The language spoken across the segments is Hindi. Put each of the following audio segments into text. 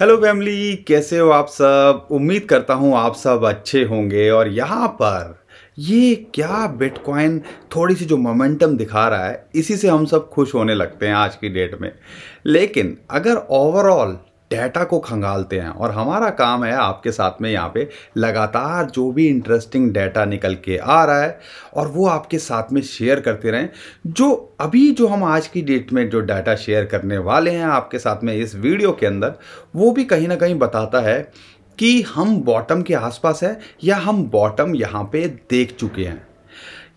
हेलो फैमिली कैसे हो आप सब उम्मीद करता हूँ आप सब अच्छे होंगे और यहाँ पर ये क्या बिटकॉइन थोड़ी सी जो मोमेंटम दिखा रहा है इसी से हम सब खुश होने लगते हैं आज की डेट में लेकिन अगर ओवरऑल डेटा को खंगालते हैं और हमारा काम है आपके साथ में यहाँ पे लगातार जो भी इंटरेस्टिंग डाटा निकल के आ रहा है और वो आपके साथ में शेयर करते रहें जो अभी जो हम आज की डेट में जो डाटा शेयर करने वाले हैं आपके साथ में इस वीडियो के अंदर वो भी कहीं ना कहीं बताता है कि हम बॉटम के आसपास है या हम बॉटम यहाँ पे देख चुके हैं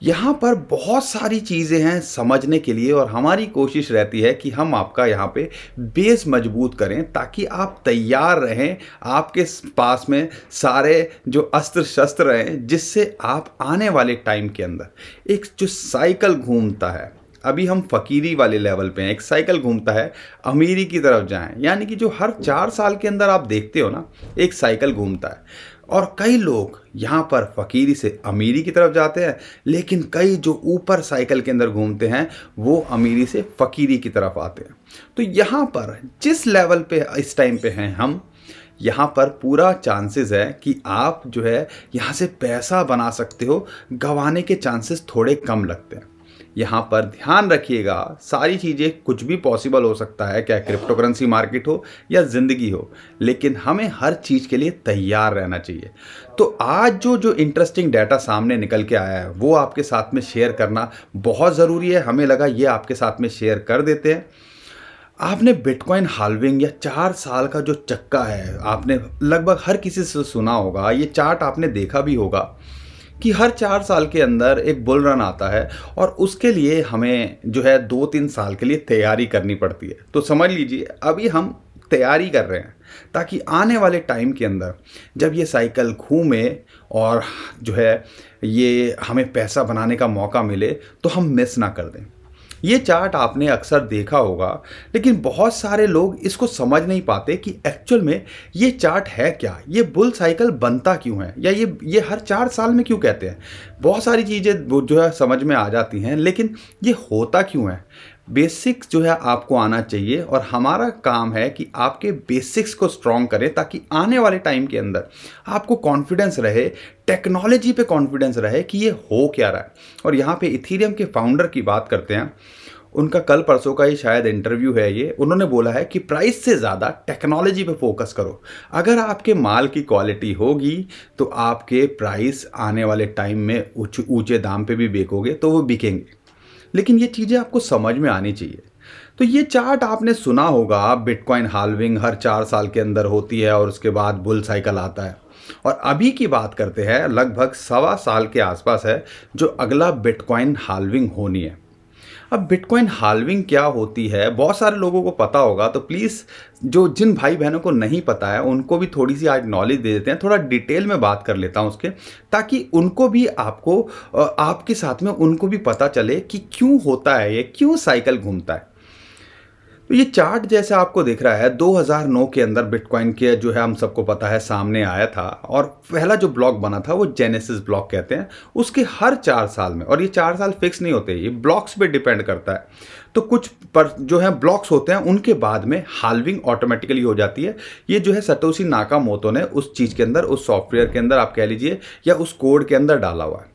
यहाँ पर बहुत सारी चीज़ें हैं समझने के लिए और हमारी कोशिश रहती है कि हम आपका यहाँ पे बेस मजबूत करें ताकि आप तैयार रहें आपके पास में सारे जो अस्त्र शस्त्र रहें जिससे आप आने वाले टाइम के अंदर एक जो साइकिल घूमता है अभी हम फकीरी वाले लेवल पे हैं एक साइकिल घूमता है अमीरी की तरफ जाएं यानी कि जो हर चार साल के अंदर आप देखते हो ना एक साइकिल घूमता है और कई लोग यहाँ पर फकीरी से अमीरी की तरफ जाते हैं लेकिन कई जो ऊपर साइकिल के अंदर घूमते हैं वो अमीरी से फकीरी की तरफ आते हैं तो यहाँ पर जिस लेवल पे इस टाइम पे हैं हम यहाँ पर पूरा चांसेस है कि आप जो है यहाँ से पैसा बना सकते हो गंवाने के चांसेस थोड़े कम लगते हैं यहाँ पर ध्यान रखिएगा सारी चीज़ें कुछ भी पॉसिबल हो सकता है क्या क्रिप्टो करेंसी मार्केट हो या ज़िंदगी हो लेकिन हमें हर चीज़ के लिए तैयार रहना चाहिए तो आज जो जो इंटरेस्टिंग डाटा सामने निकल के आया है वो आपके साथ में शेयर करना बहुत ज़रूरी है हमें लगा ये आपके साथ में शेयर कर देते हैं आपने बिटकॉइन हालविंग या चार साल का जो चक्का है आपने लगभग हर किसी से सुना होगा ये चार्ट आपने देखा भी होगा कि हर चार साल के अंदर एक बुल रन आता है और उसके लिए हमें जो है दो तीन साल के लिए तैयारी करनी पड़ती है तो समझ लीजिए अभी हम तैयारी कर रहे हैं ताकि आने वाले टाइम के अंदर जब ये साइकिल घूमे और जो है ये हमें पैसा बनाने का मौका मिले तो हम मिस ना कर दें ये चार्ट आपने अक्सर देखा होगा लेकिन बहुत सारे लोग इसको समझ नहीं पाते कि एक्चुअल में ये चार्ट है क्या ये बुल साइकिल बनता क्यों है या ये ये हर चार साल में क्यों कहते हैं बहुत सारी चीज़ें जो है समझ में आ जाती हैं लेकिन ये होता क्यों है बेसिक्स जो है आपको आना चाहिए और हमारा काम है कि आपके बेसिक्स को स्ट्रॉन्ग करें ताकि आने वाले टाइम के अंदर आपको कॉन्फिडेंस रहे टेक्नोलॉजी पे कॉन्फिडेंस रहे कि ये हो क्या रहा है और यहाँ पे इथीरियम के फाउंडर की बात करते हैं उनका कल परसों का ही शायद इंटरव्यू है ये उन्होंने बोला है कि प्राइस से ज़्यादा टेक्नोलॉजी पे फोकस करो अगर आपके माल की क्वालिटी होगी तो आपके प्राइस आने वाले टाइम में ऊंचे दाम पे भी बेकोगे तो वो बिकेंगे लेकिन ये चीज़ें आपको समझ में आनी चाहिए तो ये चार्ट आपने सुना होगा बिटकॉइन हालविंग हर चार साल के अंदर होती है और उसके बाद बुल साइकिल आता है और अभी की बात करते हैं लगभग सवा साल के आसपास है जो अगला बिटकॉइन हालविंग होनी है अब बिटकॉइन हालविंग क्या होती है बहुत सारे लोगों को पता होगा तो प्लीज़ जो जिन भाई बहनों को नहीं पता है उनको भी थोड़ी सी आज नॉलेज दे देते हैं थोड़ा डिटेल में बात कर लेता हूँ उसके ताकि उनको भी आपको आपके साथ में उनको भी पता चले कि क्यों होता है ये क्यों साइकिल घूमता है तो ये चार्ट जैसे आपको दिख रहा है 2009 के अंदर बिटकॉइन के जो है हम सबको पता है सामने आया था और पहला जो ब्लॉक बना था वो जेनेसिस ब्लॉक कहते हैं उसके हर चार साल में और ये चार साल फिक्स नहीं होते ये ब्लॉक्स पे डिपेंड करता है तो कुछ पर जो है ब्लॉक्स होते हैं उनके बाद में हालविंग ऑटोमेटिकली हो जाती है ये जो है सतोशी मोतो ने उस चीज़ के अंदर उस सॉफ्टवेयर के अंदर आप कह लीजिए या उस कोड के अंदर डाला हुआ है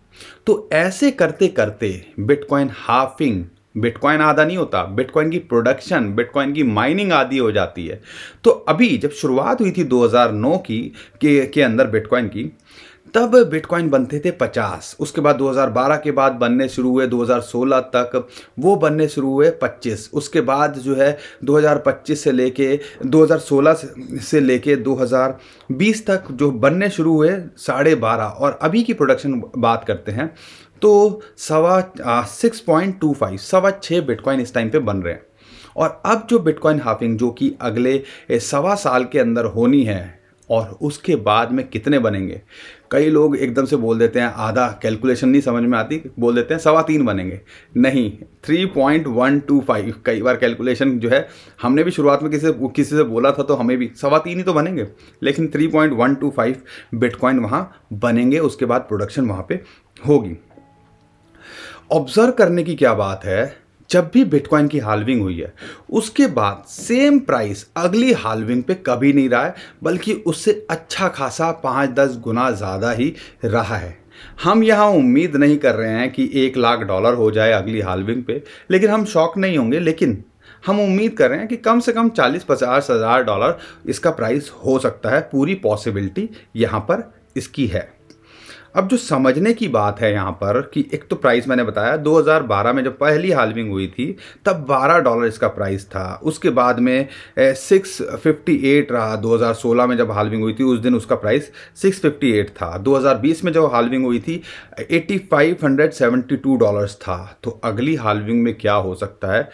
तो ऐसे करते करते बिटकॉइन हाफिंग बिटकॉइन आधा नहीं होता बिटकॉइन की प्रोडक्शन बिटकॉइन की माइनिंग आदि हो जाती है तो अभी जब शुरुआत हुई थी 2009 की के, के अंदर बिटकॉइन की तब बिटकॉइन बनते थे 50 उसके बाद 2012 के बाद बनने शुरू हुए 2016 तक वो बनने शुरू हुए 25 उसके बाद जो है 2025 से लेके 2016 से लेके 2020 तक जो बनने शुरू हुए साढ़े बारह और अभी की प्रोडक्शन बात करते हैं तो सवा सिक्स पॉइंट टू फाइव सवा छः बिटकॉइन इस टाइम पे बन रहे हैं और अब जो बिटकॉइन हाफिंग जो कि अगले सवा साल के अंदर होनी है और उसके बाद में कितने बनेंगे कई लोग एकदम से बोल देते हैं आधा कैलकुलेशन नहीं समझ में आती बोल देते हैं सवा तीन बनेंगे नहीं three point one two five कई बार कैलकुलेशन जो है हमने भी शुरुआत में किसी किसी से बोला था तो हमें भी सवा तीन ही तो बनेंगे लेकिन three point one two five bitcoin वहाँ बनेंगे उसके बाद प्रोडक्शन वहाँ पर होगी ऑब्जर्व करने की क्या बात है जब भी बिटकॉइन की हालविंग हुई है उसके बाद सेम प्राइस अगली हालविंग पे कभी नहीं रहा है बल्कि उससे अच्छा खासा पाँच दस गुना ज़्यादा ही रहा है हम यहाँ उम्मीद नहीं कर रहे हैं कि एक लाख डॉलर हो जाए अगली हालविंग पे लेकिन हम शौक नहीं होंगे लेकिन हम उम्मीद कर रहे हैं कि कम से कम चालीस पचास हज़ार डॉलर इसका प्राइस हो सकता है पूरी पॉसिबिलिटी यहाँ पर इसकी है अब जो समझने की बात है यहाँ पर कि एक तो प्राइस मैंने बताया 2012 में जब पहली हालविंग हुई थी तब 12 डॉलर इसका प्राइस था उसके बाद में 658 रहा 2016 में जब हालविंग हुई थी उस दिन उसका प्राइस 658 था 2020 में जब हालविंग हुई थी 8572 डॉलर्स था तो अगली हालविंग में क्या हो सकता है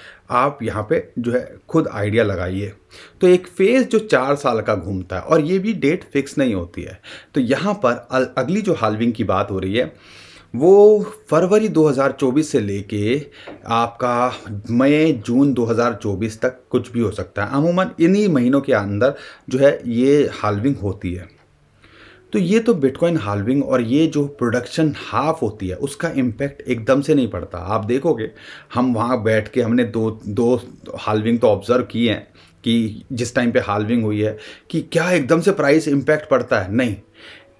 आप यहाँ पे जो है खुद आइडिया लगाइए तो एक फेज़ जो चार साल का घूमता है और ये भी डेट फिक्स नहीं होती है तो यहाँ पर अगली जो हालविंग की बात हो रही है वो फरवरी 2024 से लेके आपका मई जून 2024 तक कुछ भी हो सकता है अमूमन इन्हीं महीनों के अंदर जो है ये हालविंग होती है तो ये तो बिटकॉइन हालविंग और ये जो प्रोडक्शन हाफ होती है उसका इम्पैक्ट एकदम से नहीं पड़ता आप देखोगे हम वहाँ बैठ के हमने दो दो हालविंग तो ऑब्ज़र्व किए हैं कि जिस टाइम पे हालविंग हुई है कि क्या एकदम से प्राइस इम्पैक्ट पड़ता है नहीं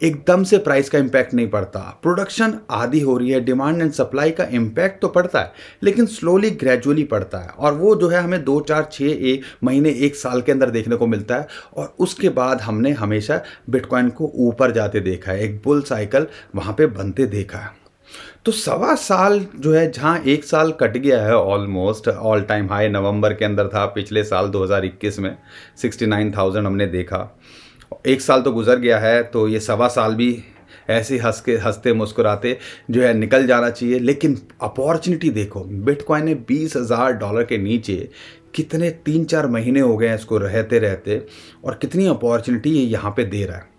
एकदम से प्राइस का इम्पैक्ट नहीं पड़ता प्रोडक्शन आधी हो रही है डिमांड एंड सप्लाई का इम्पैक्ट तो पड़ता है लेकिन स्लोली ग्रेजुअली पड़ता है और वो जो है हमें दो चार छः एक महीने एक साल के अंदर देखने को मिलता है और उसके बाद हमने हमेशा बिटकॉइन को ऊपर जाते देखा है एक बुल साइकिल वहाँ पर बनते देखा है तो सवा साल जो है जहाँ एक साल कट गया है ऑलमोस्ट ऑल टाइम हाई नवंबर के अंदर था पिछले साल 2021 में 69,000 हमने देखा एक साल तो गुजर गया है तो ये सवा साल भी ऐसे हंस के हंसते मुस्कुराते जो है निकल जाना चाहिए लेकिन अपॉर्चुनिटी देखो बिटकॉइन ने बीस हज़ार डॉलर के नीचे कितने तीन चार महीने हो गए हैं इसको रहते रहते और कितनी अपॉर्चुनिटी ये यहाँ पे दे रहा है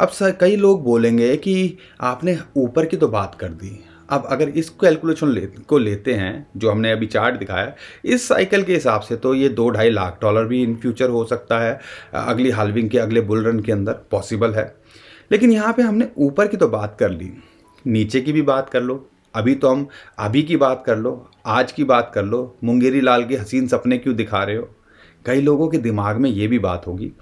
अब सर कई लोग बोलेंगे कि आपने ऊपर की तो बात कर दी अब अगर इस कैलकुलेशन ले, को लेते हैं जो हमने अभी चार्ट दिखाया इस साइकिल के हिसाब से तो ये दो ढाई लाख डॉलर भी इन फ्यूचर हो सकता है अगली हालविंग के अगले बुल रन के अंदर पॉसिबल है लेकिन यहाँ पे हमने ऊपर की तो बात कर ली नीचे की भी बात कर लो अभी तो हम अभी की बात कर लो आज की बात कर लो मुंगेरी लाल के हसीन सपने क्यों दिखा रहे हो कई लोगों के दिमाग में ये भी बात होगी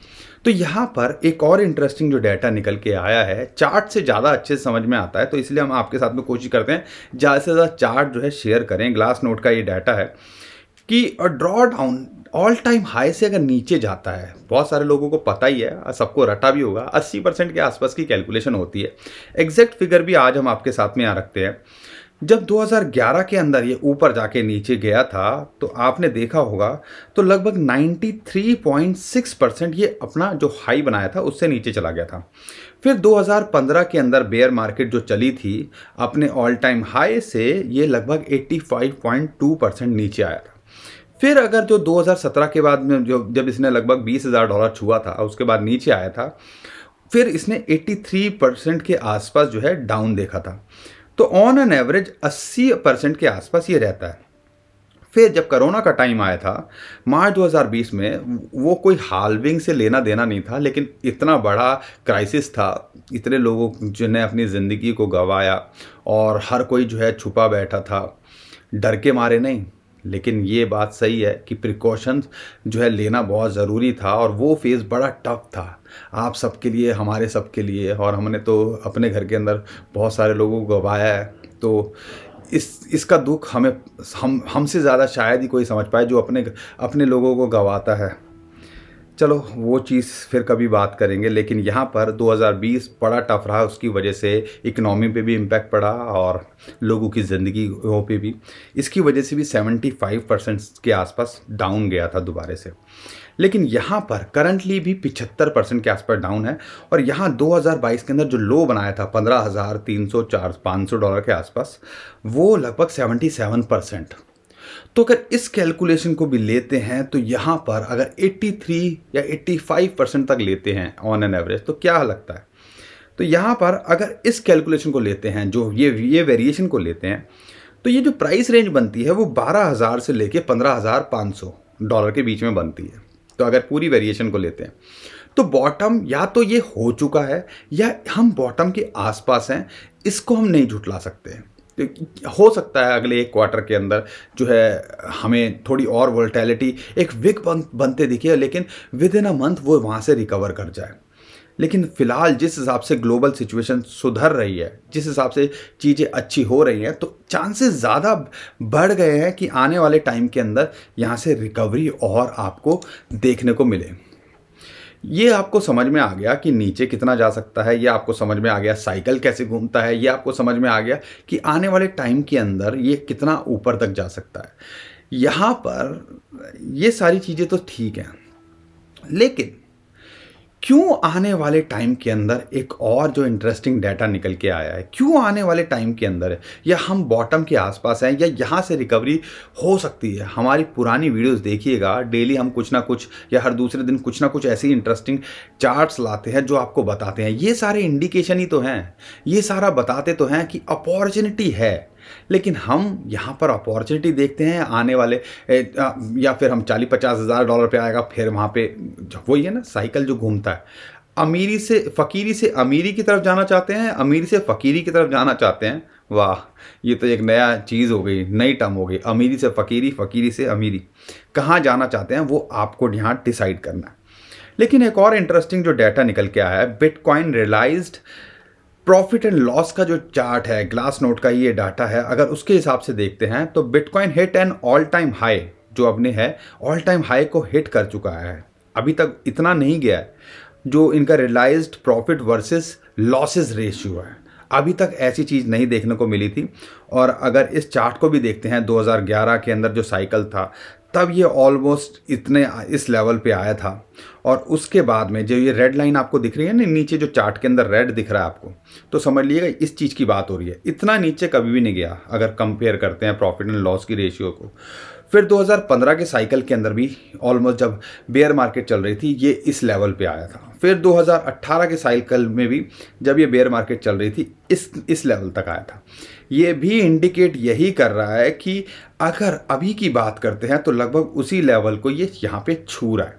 तो यहाँ पर एक और इंटरेस्टिंग जो डाटा निकल के आया है चार्ट से ज़्यादा अच्छे से समझ में आता है तो इसलिए हम आपके साथ में कोशिश करते हैं ज़्यादा से ज़्यादा चार्ट जो है शेयर करें ग्लास नोट का ये डाटा है कि draw down all time high से अगर नीचे जाता है बहुत सारे लोगों को पता ही है सबको रटा भी होगा 80 परसेंट के आसपास की कैलकुलेशन होती है एग्जैक्ट फिगर भी आज हम आपके साथ में यहाँ रखते हैं जब 2011 के अंदर ये ऊपर जाके नीचे गया था तो आपने देखा होगा तो लगभग 93.6 परसेंट ये अपना जो हाई बनाया था उससे नीचे चला गया था फिर 2015 के अंदर बेयर मार्केट जो चली थी अपने ऑल टाइम हाई से ये लगभग 85.2 परसेंट नीचे आया था फिर अगर जो 2017 के बाद में जो जब इसने लगभग बीस हज़ार डॉलर छुआ था उसके बाद नीचे आया था फिर इसने 83 परसेंट के आसपास जो है डाउन देखा था तो ऑन एन एवरेज 80 परसेंट के आसपास ये रहता है फिर जब कोरोना का टाइम आया था मार्च 2020 में वो कोई हालविंग से लेना देना नहीं था लेकिन इतना बड़ा क्राइसिस था इतने लोगों जिन्हें अपनी ज़िंदगी को गवाया और हर कोई जो है छुपा बैठा था डर के मारे नहीं लेकिन ये बात सही है कि प्रिकॉशंस जो है लेना बहुत ज़रूरी था और वो फेज़ बड़ा टफ था आप सबके लिए हमारे सबके लिए और हमने तो अपने घर के अंदर बहुत सारे लोगों को गवाया है तो इस इसका दुख हमें हम हमसे ज़्यादा शायद ही कोई समझ पाए जो अपने अपने लोगों को गवाता है चलो वो चीज़ फिर कभी बात करेंगे लेकिन यहाँ पर 2020 बड़ा टफ रहा उसकी वजह से इकनॉमी पे भी इम्पैक्ट पड़ा और लोगों की ज़िंदगी पे भी इसकी वजह से भी 75 परसेंट के आसपास डाउन गया था दोबारे से लेकिन यहाँ पर करंटली भी 75 परसेंट के आसपास डाउन है और यहाँ 2022 के अंदर जो लो बनाया था पंद्रह हज़ार तीन सौ चार पाँच सौ डॉलर के आसपास वो लगभग सेवेंटी परसेंट तो अगर इस कैलकुलेशन को भी लेते हैं तो यहाँ पर अगर 83 या 85 परसेंट तक लेते हैं ऑन एन एवरेज तो क्या लगता है तो यहाँ पर अगर इस कैलकुलेशन को लेते हैं जो ये ये वेरिएशन को लेते हैं तो ये जो प्राइस रेंज बनती है वो बारह हज़ार से लेके पंद्रह हज़ार पाँच सौ डॉलर के बीच में बनती है तो अगर पूरी वेरिएशन को लेते हैं तो बॉटम या तो ये हो चुका है या हम बॉटम के आसपास हैं इसको हम नहीं झुटला सकते हैं हो सकता है अगले एक क्वार्टर के अंदर जो है हमें थोड़ी और वोल्टैलिटी एक विक बनते दिखे लेकिन विद इन अ मंथ वो वहाँ से रिकवर कर जाए लेकिन फ़िलहाल जिस हिसाब से ग्लोबल सिचुएशन सुधर रही है जिस हिसाब से चीज़ें अच्छी हो रही हैं तो चांसेस ज़्यादा बढ़ गए हैं कि आने वाले टाइम के अंदर यहाँ से रिकवरी और आपको देखने को मिले ये आपको समझ में आ गया कि नीचे कितना जा सकता है ये आपको समझ में आ गया साइकिल कैसे घूमता है ये आपको समझ में आ गया कि आने वाले टाइम के अंदर ये कितना ऊपर तक जा सकता है यहाँ पर ये सारी चीज़ें तो ठीक हैं लेकिन क्यों आने वाले टाइम के अंदर एक और जो इंटरेस्टिंग डाटा निकल के आया है क्यों आने वाले टाइम के अंदर या हम बॉटम के आसपास हैं या यहाँ से रिकवरी हो सकती है हमारी पुरानी वीडियोस देखिएगा डेली हम कुछ ना कुछ या हर दूसरे दिन कुछ ना कुछ ऐसी इंटरेस्टिंग चार्ट्स लाते हैं जो आपको बताते हैं ये सारे इंडिकेशन ही तो हैं ये सारा बताते तो हैं कि अपॉर्चुनिटी है लेकिन हम यहाँ पर अपॉर्चुनिटी देखते हैं आने वाले या फिर हम चालीस पचास हज़ार डॉलर पे आएगा फिर वहाँ पे वही है ना साइकिल जो घूमता है अमीरी से फ़कीरी से अमीरी की तरफ जाना चाहते हैं अमीरी से फ़कीरी की तरफ जाना चाहते हैं वाह ये तो एक नया चीज़ हो गई नई टर्म हो गई अमीरी से फ़कीरी फ़कीरी से अमीरी कहाँ जाना चाहते हैं वो आपको यहाँ डिसाइड करना है लेकिन एक और इंटरेस्टिंग जो डाटा निकल के आया है bitcoin realized profit and loss का जो चार्ट है ग्लास नोट का ये डाटा है अगर उसके हिसाब से देखते हैं तो bitcoin hit and all time high जो अपने है ऑल टाइम हाई को हिट कर चुका है अभी तक इतना नहीं गया है जो इनका realize profit versus losses ratio है अभी तक ऐसी चीज़ नहीं देखने को मिली थी और अगर इस चार्ट को भी देखते हैं 2011 के अंदर जो साइकिल था तब ये ऑलमोस्ट इतने इस लेवल पे आया था और उसके बाद में जो ये रेड लाइन आपको दिख रही है ना नीचे जो चार्ट के अंदर रेड दिख रहा है आपको तो समझ लीजिएगा इस चीज़ की बात हो रही है इतना नीचे कभी भी नहीं गया अगर कंपेयर करते हैं प्रॉफिट एंड लॉस की रेशियो को फिर 2015 के साइकिल के अंदर भी ऑलमोस्ट जब बेयर मार्केट चल रही थी ये इस लेवल पे आया था फिर 2018 के साइकिल में भी जब ये बेयर मार्केट चल रही थी इस इस लेवल तक आया था ये भी इंडिकेट यही कर रहा है कि अगर अभी की बात करते हैं तो लगभग उसी लेवल को ये यहाँ पे छू रहा है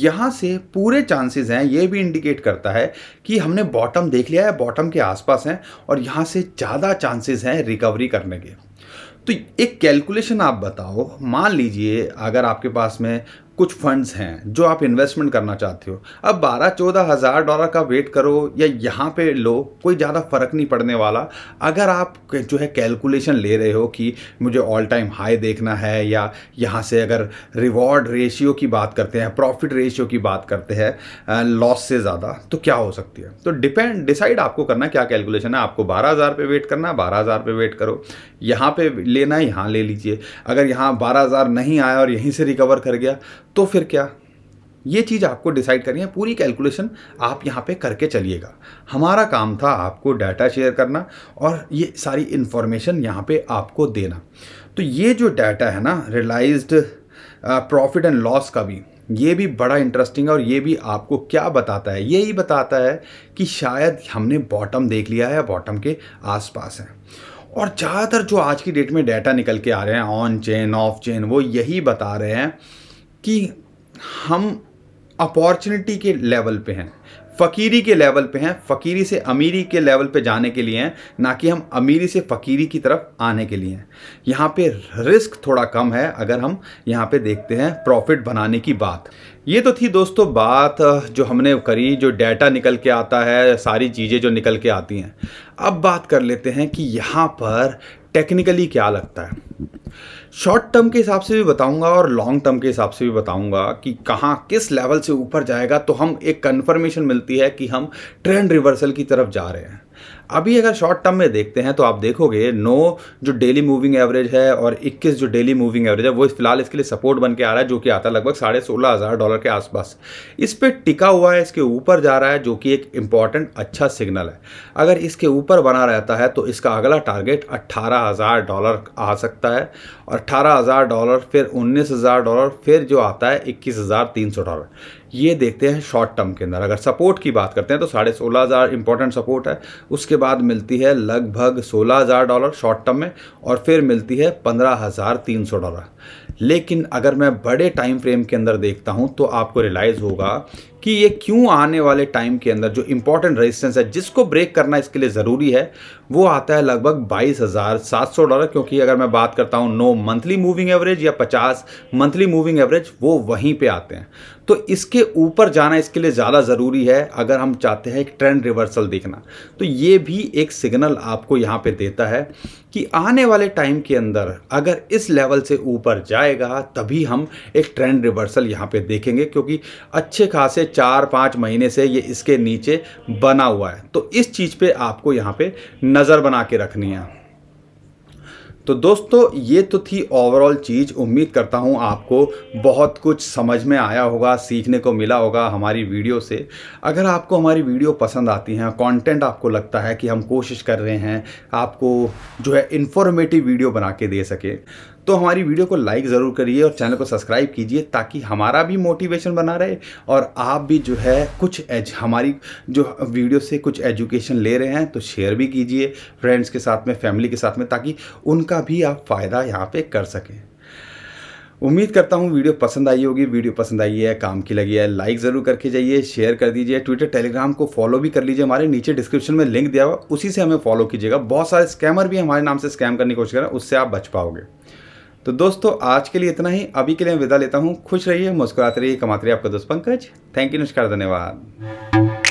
यहाँ से पूरे चांसेस हैं ये भी इंडिकेट करता है कि हमने बॉटम देख लिया है बॉटम के आसपास हैं और यहाँ से ज़्यादा चांसेस हैं रिकवरी करने के तो एक कैलकुलेशन आप बताओ मान लीजिए अगर आपके पास में कुछ फंड्स हैं जो आप इन्वेस्टमेंट करना चाहते हो अब बारह चौदह हज़ार डॉलर का वेट करो या यहाँ पे लो कोई ज़्यादा फ़र्क नहीं पड़ने वाला अगर आप जो है कैलकुलेशन ले रहे हो कि मुझे ऑल टाइम हाई देखना है या यहाँ से अगर रिवॉर्ड रेशियो की बात करते हैं प्रॉफिट रेशियो की बात करते हैं लॉस से ज़्यादा तो क्या हो सकती है तो डिपेंड डिसाइड आपको करना क्या कैलकुलेशन है आपको बारह हज़ार पे वेट करना बारह हज़ार पे वेट करो यहाँ पर लेना है यहाँ ले लीजिए अगर यहाँ बारह हज़ार नहीं आया और यहीं से रिकवर कर गया तो फिर क्या ये चीज़ आपको डिसाइड करनी है पूरी कैलकुलेशन आप यहाँ पे करके चलिएगा हमारा काम था आपको डाटा शेयर करना और ये सारी इन्फॉर्मेशन यहाँ पे आपको देना तो ये जो डाटा है ना रियलाइज्ड प्रॉफिट एंड लॉस का भी ये भी बड़ा इंटरेस्टिंग है और ये भी आपको क्या बताता है यही बताता है कि शायद हमने बॉटम देख लिया है या बॉटम के आसपास है और ज़्यादातर जो आज की डेट में डाटा निकल के आ रहे हैं ऑन चेन ऑफ चेन वो यही बता रहे हैं कि हम अपॉर्चुनिटी के लेवल पे हैं फ़कीरी के लेवल पे हैं फ़कीरी से अमीरी के लेवल पे जाने के लिए हैं ना कि हम अमीरी से फ़कीरी की तरफ आने के लिए हैं यहाँ पे रिस्क थोड़ा कम है अगर हम यहाँ पे देखते हैं प्रॉफिट बनाने की बात ये तो थी दोस्तों बात जो हमने करी जो डाटा निकल के आता है सारी चीज़ें जो निकल के आती हैं अब बात कर लेते हैं कि यहाँ पर टेक्निकली क्या लगता है शॉर्ट टर्म के हिसाब से भी बताऊंगा और लॉन्ग टर्म के हिसाब से भी बताऊंगा कि कहाँ किस लेवल से ऊपर जाएगा तो हम एक कन्फर्मेशन मिलती है कि हम ट्रेंड रिवर्सल की तरफ जा रहे हैं अभी अगर शॉर्ट टर्म में देखते हैं तो आप देखोगे नो जो डेली मूविंग एवरेज है और 21 जो डेली मूविंग एवरेज है वो इस फिलहाल इसके लिए सपोर्ट बन के आ रहा है जो कि आता है लगभग साढ़े सोलह हज़ार डॉलर के आसपास इस पर टिका हुआ है इसके ऊपर जा रहा है जो कि एक इंपॉर्टेंट अच्छा सिग्नल है अगर इसके ऊपर बना रहता है तो इसका अगला टारगेट अट्ठारह हज़ार डॉलर आ सकता है और अट्ठारह हज़ार डॉलर फिर उन्नीस हज़ार डॉलर फिर जो आता है इक्कीस हज़ार तीन सौ डॉलर ये देखते हैं शॉर्ट टर्म के अंदर अगर सपोर्ट की बात करते हैं तो साढ़े सोलह हज़ार इंपॉर्टेंट सपोर्ट है उसके बाद मिलती है लगभग सोलह हज़ार डॉलर शॉर्ट टर्म में और फिर मिलती है पंद्रह हज़ार तीन सौ डॉलर लेकिन अगर मैं बड़े टाइम फ्रेम के अंदर देखता हूँ तो आपको रियलाइज़ होगा कि ये क्यों आने वाले टाइम के अंदर जो इंपॉर्टेंट रेजिस्टेंस है जिसको ब्रेक करना इसके लिए ज़रूरी है वो आता है लगभग बाईस हज़ार सात सौ डॉलर क्योंकि अगर मैं बात करता हूँ नो मंथली मूविंग एवरेज या पचास मंथली मूविंग एवरेज वो वहीं पे आते हैं तो इसके ऊपर जाना इसके लिए ज़्यादा ज़रूरी है अगर हम चाहते हैं एक ट्रेंड रिवर्सल देखना तो ये भी एक सिग्नल आपको यहाँ पे देता है कि आने वाले टाइम के अंदर अगर इस लेवल से ऊपर जाएगा तभी हम एक ट्रेंड रिवर्सल यहाँ पे देखेंगे क्योंकि अच्छे खासे चार पाँच महीने से ये इसके नीचे बना हुआ है तो इस चीज़ पे आपको यहाँ पे नज़र बना के रखनी है तो दोस्तों ये तो थी ओवरऑल चीज़ उम्मीद करता हूँ आपको बहुत कुछ समझ में आया होगा सीखने को मिला होगा हमारी वीडियो से अगर आपको हमारी वीडियो पसंद आती है कंटेंट आपको लगता है कि हम कोशिश कर रहे हैं आपको जो है इन्फॉर्मेटिव वीडियो बना के दे सके तो हमारी वीडियो को लाइक ज़रूर करिए और चैनल को सब्सक्राइब कीजिए ताकि हमारा भी मोटिवेशन बना रहे और आप भी जो है कुछ एज हमारी जो वीडियो से कुछ एजुकेशन ले रहे हैं तो शेयर भी कीजिए फ्रेंड्स के साथ में फैमिली के साथ में ताकि उनका भी आप फ़ायदा यहाँ पर कर सकें उम्मीद करता हूँ वीडियो पसंद आई होगी वीडियो पसंद आई है काम की लगी है लाइक ज़रूर करके जाइए शेयर कर दीजिए ट्विटर टेलीग्राम को फॉलो भी कर लीजिए हमारे नीचे डिस्क्रिप्शन में लिंक दिया हुआ उसी से हमें फॉलो कीजिएगा बहुत सारे स्कैमर भी हमारे नाम से स्कैम करने की कोशिश कर रहे हैं उससे आप बच पाओगे तो दोस्तों आज के लिए इतना ही अभी के लिए विदा लेता हूँ खुश रहिए मुस्कुराते रहिए कमाते रहिए आपका दोस्त पंकज थैंक यू नमस्कार धन्यवाद